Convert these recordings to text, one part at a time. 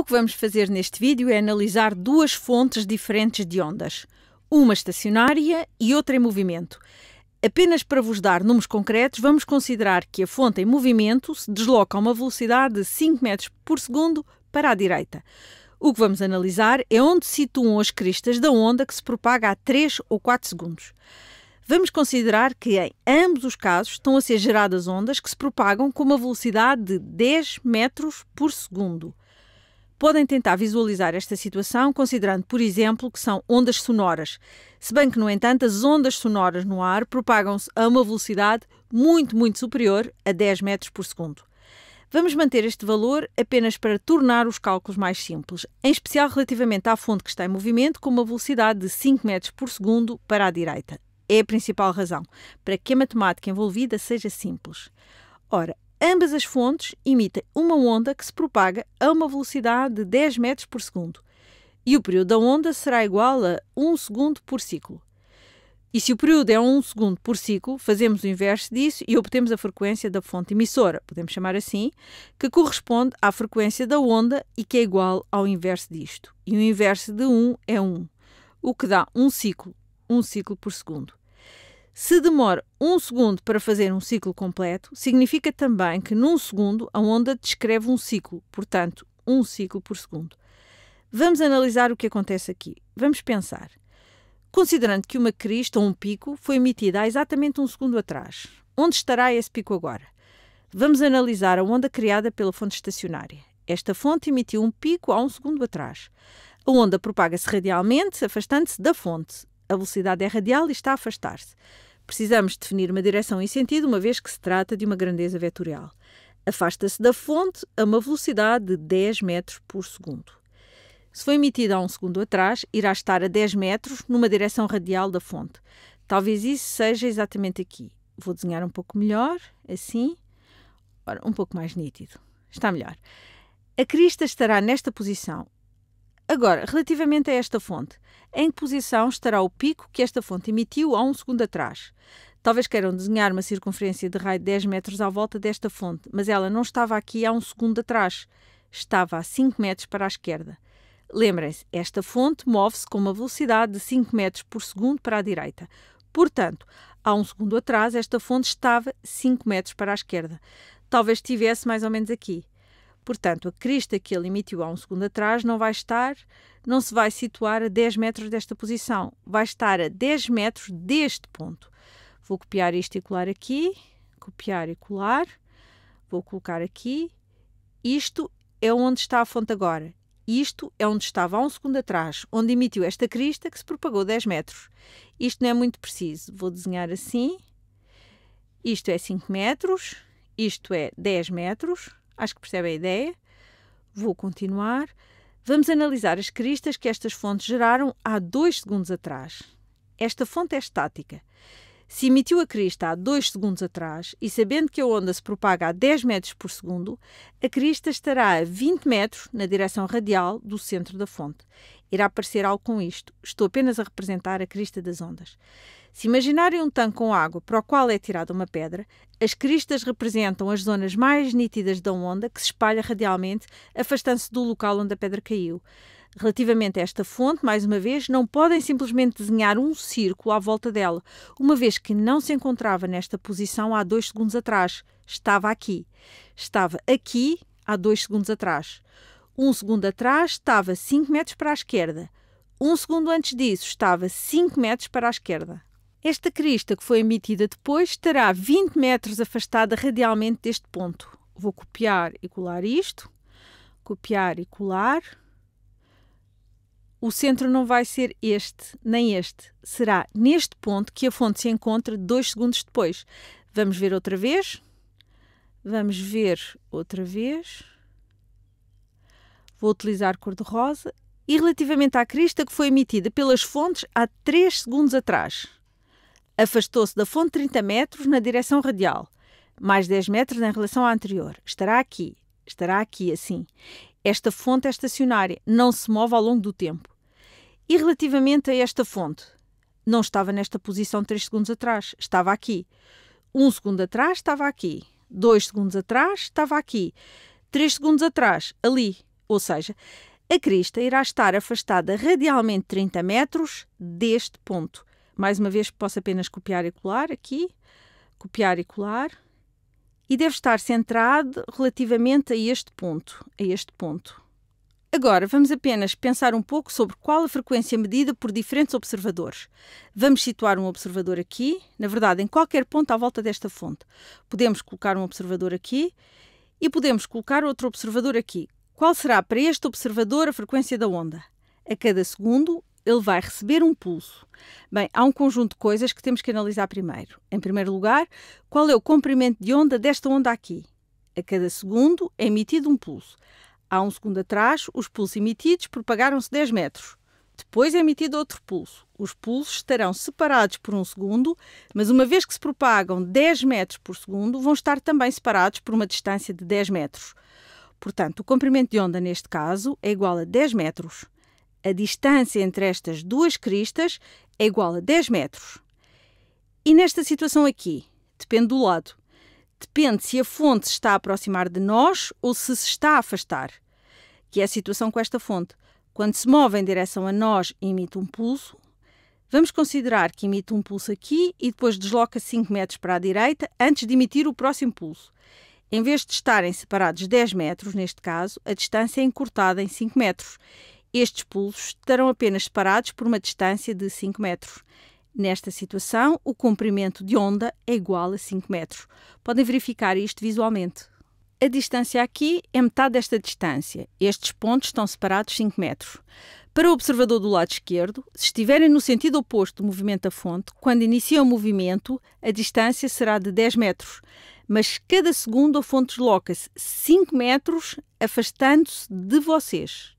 O que vamos fazer neste vídeo é analisar duas fontes diferentes de ondas, uma estacionária e outra em movimento. Apenas para vos dar números concretos, vamos considerar que a fonte em movimento se desloca a uma velocidade de 5 metros por segundo para a direita. O que vamos analisar é onde se situam as cristas da onda que se propaga a 3 ou 4 segundos. Vamos considerar que em ambos os casos estão a ser geradas ondas que se propagam com uma velocidade de 10 metros por segundo podem tentar visualizar esta situação considerando, por exemplo, que são ondas sonoras. Se bem que, no entanto, as ondas sonoras no ar propagam-se a uma velocidade muito, muito superior a 10 metros por segundo. Vamos manter este valor apenas para tornar os cálculos mais simples, em especial relativamente à fonte que está em movimento com uma velocidade de 5 metros por segundo para a direita. É a principal razão para que a matemática envolvida seja simples. Ora, Ambas as fontes emitem uma onda que se propaga a uma velocidade de 10 metros por segundo. E o período da onda será igual a 1 segundo por ciclo. E se o período é 1 segundo por ciclo, fazemos o inverso disso e obtemos a frequência da fonte emissora, podemos chamar assim, que corresponde à frequência da onda e que é igual ao inverso disto. E o inverso de 1 é 1, o que dá 1 ciclo, 1 ciclo por segundo. Se demora um segundo para fazer um ciclo completo, significa também que num segundo a onda descreve um ciclo, portanto, um ciclo por segundo. Vamos analisar o que acontece aqui. Vamos pensar. Considerando que uma crista ou um pico foi emitida há exatamente um segundo atrás, onde estará esse pico agora? Vamos analisar a onda criada pela fonte estacionária. Esta fonte emitiu um pico há um segundo atrás. A onda propaga-se radialmente, afastando-se da fonte a velocidade é radial e está a afastar-se. Precisamos definir uma direção e sentido, uma vez que se trata de uma grandeza vetorial. Afasta-se da fonte a uma velocidade de 10 metros por segundo. Se foi emitida há um segundo atrás, irá estar a 10 metros numa direção radial da fonte. Talvez isso seja exatamente aqui. Vou desenhar um pouco melhor, assim. Ora, um pouco mais nítido. Está melhor. A crista estará nesta posição Agora, relativamente a esta fonte, em que posição estará o pico que esta fonte emitiu há um segundo atrás? Talvez queiram desenhar uma circunferência de raio de 10 metros à volta desta fonte, mas ela não estava aqui há um segundo atrás. Estava a 5 metros para a esquerda. Lembrem-se, esta fonte move-se com uma velocidade de 5 metros por segundo para a direita. Portanto, há um segundo atrás, esta fonte estava 5 metros para a esquerda. Talvez estivesse mais ou menos aqui. Portanto, a crista que ele emitiu há um segundo atrás não vai estar, não se vai situar a 10 metros desta posição, vai estar a 10 metros deste ponto. Vou copiar isto e colar aqui, copiar e colar, vou colocar aqui. Isto é onde está a fonte agora. Isto é onde estava há um segundo atrás, onde emitiu esta crista que se propagou 10 metros. Isto não é muito preciso. Vou desenhar assim. Isto é 5 metros, isto é 10 metros, acho que percebe a ideia. Vou continuar. Vamos analisar as cristas que estas fontes geraram há dois segundos atrás. Esta fonte é estática. Se emitiu a crista há 2 segundos atrás e sabendo que a onda se propaga a 10 metros por segundo, a crista estará a 20 metros na direção radial do centro da fonte. Irá aparecer algo com isto. Estou apenas a representar a crista das ondas. Se imaginarem um tanque com água para o qual é tirada uma pedra, as cristas representam as zonas mais nítidas da onda que se espalha radialmente, afastando-se do local onde a pedra caiu. Relativamente a esta fonte, mais uma vez, não podem simplesmente desenhar um círculo à volta dela, uma vez que não se encontrava nesta posição há dois segundos atrás. Estava aqui. Estava aqui há dois segundos atrás. Um segundo atrás estava 5 metros para a esquerda. Um segundo antes disso estava 5 metros para a esquerda. Esta crista, que foi emitida depois, estará 20 metros afastada radialmente deste ponto. Vou copiar e colar isto, copiar e colar. O centro não vai ser este, nem este. Será neste ponto que a fonte se encontra dois segundos depois. Vamos ver outra vez. Vamos ver outra vez. Vou utilizar cor-de-rosa. E relativamente à crista que foi emitida pelas fontes há 3 segundos atrás. Afastou-se da fonte 30 metros na direção radial, mais 10 metros em relação à anterior. Estará aqui, estará aqui assim. Esta fonte é estacionária, não se move ao longo do tempo. E relativamente a esta fonte, não estava nesta posição 3 segundos atrás, estava aqui. 1 um segundo atrás, estava aqui. 2 segundos atrás, estava aqui. 3 segundos atrás, ali. Ou seja, a crista irá estar afastada radialmente 30 metros deste ponto. Mais uma vez, posso apenas copiar e colar aqui, copiar e colar. E deve estar centrado relativamente a este ponto, a este ponto. Agora, vamos apenas pensar um pouco sobre qual a frequência medida por diferentes observadores. Vamos situar um observador aqui, na verdade, em qualquer ponto à volta desta fonte. Podemos colocar um observador aqui e podemos colocar outro observador aqui. Qual será para este observador a frequência da onda? A cada segundo ele vai receber um pulso. Bem, há um conjunto de coisas que temos que analisar primeiro. Em primeiro lugar, qual é o comprimento de onda desta onda aqui? A cada segundo é emitido um pulso. Há um segundo atrás, os pulsos emitidos propagaram-se 10 metros. Depois é emitido outro pulso. Os pulsos estarão separados por um segundo, mas uma vez que se propagam 10 metros por segundo, vão estar também separados por uma distância de 10 metros. Portanto, o comprimento de onda neste caso é igual a 10 metros. A distância entre estas duas cristas é igual a 10 metros. E nesta situação aqui, depende do lado. Depende se a fonte se está a aproximar de nós ou se se está a afastar, que é a situação com esta fonte. Quando se move em direção a nós e emite um pulso, vamos considerar que emite um pulso aqui e depois desloca 5 metros para a direita antes de emitir o próximo pulso. Em vez de estarem separados 10 metros, neste caso, a distância é encurtada em 5 metros estes pulsos estarão apenas separados por uma distância de 5 metros. Nesta situação, o comprimento de onda é igual a 5 metros. Podem verificar isto visualmente. A distância aqui é metade desta distância. Estes pontos estão separados 5 metros. Para o observador do lado esquerdo, se estiverem no sentido oposto do movimento da fonte, quando inicia o movimento, a distância será de 10 metros. Mas cada segundo a fonte desloca-se 5 metros, afastando-se de vocês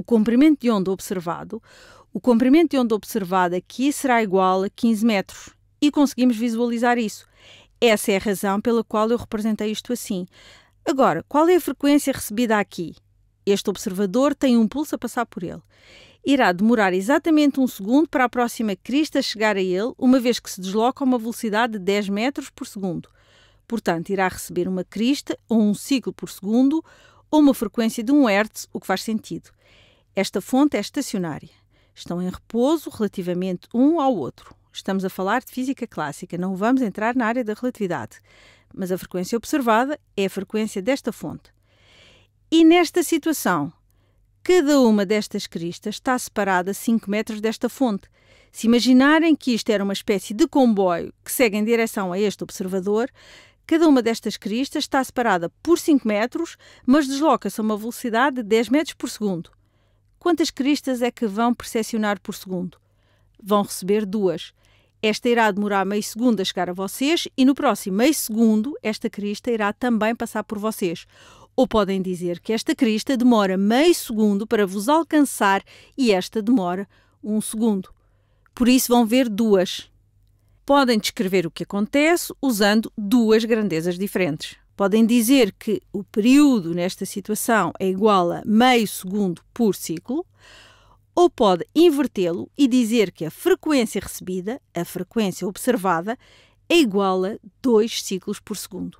o comprimento de onda observado, o comprimento de onda observado aqui será igual a 15 metros e conseguimos visualizar isso. Essa é a razão pela qual eu representei isto assim. Agora, qual é a frequência recebida aqui? Este observador tem um pulso a passar por ele. Irá demorar exatamente um segundo para a próxima crista chegar a ele, uma vez que se desloca a uma velocidade de 10 metros por segundo. Portanto, irá receber uma crista, ou um ciclo por segundo, ou uma frequência de 1 Hz, o que faz sentido. Esta fonte é estacionária. Estão em repouso relativamente um ao outro. Estamos a falar de física clássica, não vamos entrar na área da relatividade. Mas a frequência observada é a frequência desta fonte. E nesta situação, cada uma destas cristas está separada a 5 metros desta fonte. Se imaginarem que isto era uma espécie de comboio que segue em direção a este observador, cada uma destas cristas está separada por 5 metros, mas desloca-se a uma velocidade de 10 metros por segundo. Quantas cristas é que vão percepcionar por segundo? Vão receber duas. Esta irá demorar meio segundo a chegar a vocês e no próximo meio segundo esta crista irá também passar por vocês. Ou podem dizer que esta crista demora meio segundo para vos alcançar e esta demora um segundo. Por isso vão ver duas. Podem descrever o que acontece usando duas grandezas diferentes. Podem dizer que o período nesta situação é igual a meio segundo por ciclo, ou pode invertê-lo e dizer que a frequência recebida, a frequência observada, é igual a 2 ciclos por segundo.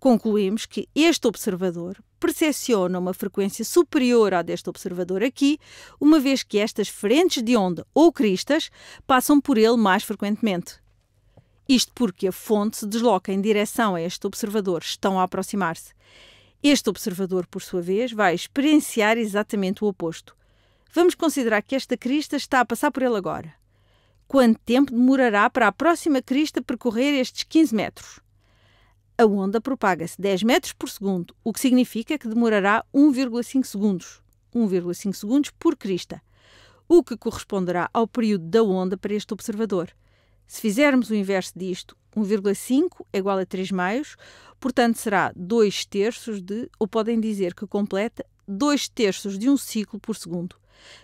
Concluímos que este observador percepciona uma frequência superior à deste observador aqui, uma vez que estas frentes de onda ou cristas passam por ele mais frequentemente. Isto porque a fonte se desloca em direção a este observador, estão a aproximar-se. Este observador, por sua vez, vai experienciar exatamente o oposto. Vamos considerar que esta crista está a passar por ele agora. Quanto tempo demorará para a próxima crista percorrer estes 15 metros? A onda propaga-se 10 metros por segundo, o que significa que demorará 1,5 segundos. 1,5 segundos por crista, o que corresponderá ao período da onda para este observador. Se fizermos o inverso disto, 1,5 é igual a 3 meios, portanto será 2 terços de, ou podem dizer que completa 2 terços de um ciclo por segundo.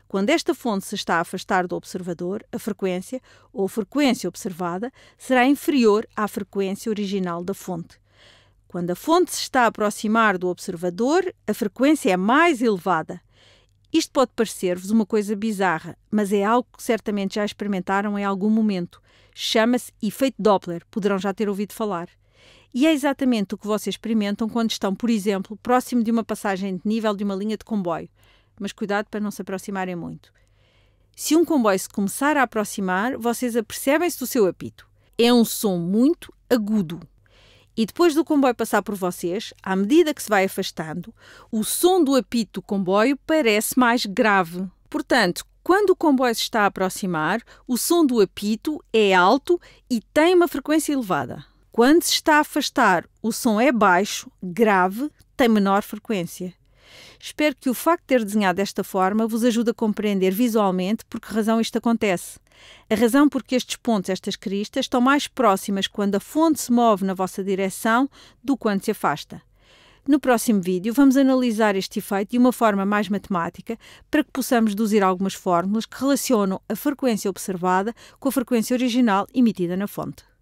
Quando esta fonte se está a afastar do observador, a frequência, ou frequência observada, será inferior à frequência original da fonte. Quando a fonte se está a aproximar do observador, a frequência é mais elevada. Isto pode parecer-vos uma coisa bizarra, mas é algo que certamente já experimentaram em algum momento. Chama-se efeito Doppler, poderão já ter ouvido falar. E é exatamente o que vocês experimentam quando estão, por exemplo, próximo de uma passagem de nível de uma linha de comboio. Mas cuidado para não se aproximarem muito. Se um comboio se começar a aproximar, vocês apercebem-se do seu apito. É um som muito agudo, e depois do comboio passar por vocês, à medida que se vai afastando, o som do apito do comboio parece mais grave. Portanto, quando o comboio se está a aproximar, o som do apito é alto e tem uma frequência elevada. Quando se está a afastar, o som é baixo, grave, tem menor frequência. Espero que o facto de ter desenhado desta forma vos ajude a compreender visualmente por que razão isto acontece. A razão por que estes pontos, estas cristas, estão mais próximas quando a fonte se move na vossa direção do quando se afasta. No próximo vídeo vamos analisar este efeito de uma forma mais matemática para que possamos deduzir algumas fórmulas que relacionam a frequência observada com a frequência original emitida na fonte.